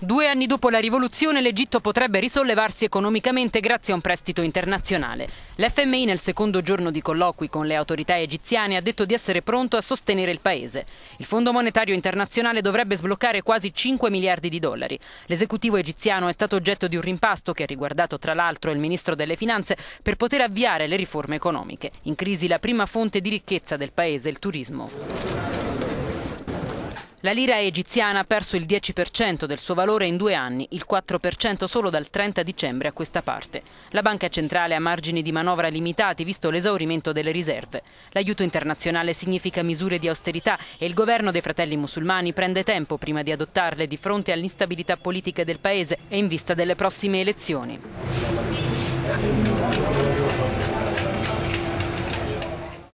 Due anni dopo la rivoluzione l'Egitto potrebbe risollevarsi economicamente grazie a un prestito internazionale. L'FMI nel secondo giorno di colloqui con le autorità egiziane ha detto di essere pronto a sostenere il paese. Il Fondo Monetario Internazionale dovrebbe sbloccare quasi 5 miliardi di dollari. L'esecutivo egiziano è stato oggetto di un rimpasto che ha riguardato tra l'altro il ministro delle Finanze per poter avviare le riforme economiche. In crisi la prima fonte di ricchezza del paese, il turismo. La lira egiziana ha perso il 10% del suo valore in due anni, il 4% solo dal 30 dicembre a questa parte. La banca centrale ha margini di manovra limitati visto l'esaurimento delle riserve. L'aiuto internazionale significa misure di austerità e il governo dei fratelli musulmani prende tempo prima di adottarle di fronte all'instabilità politica del paese e in vista delle prossime elezioni.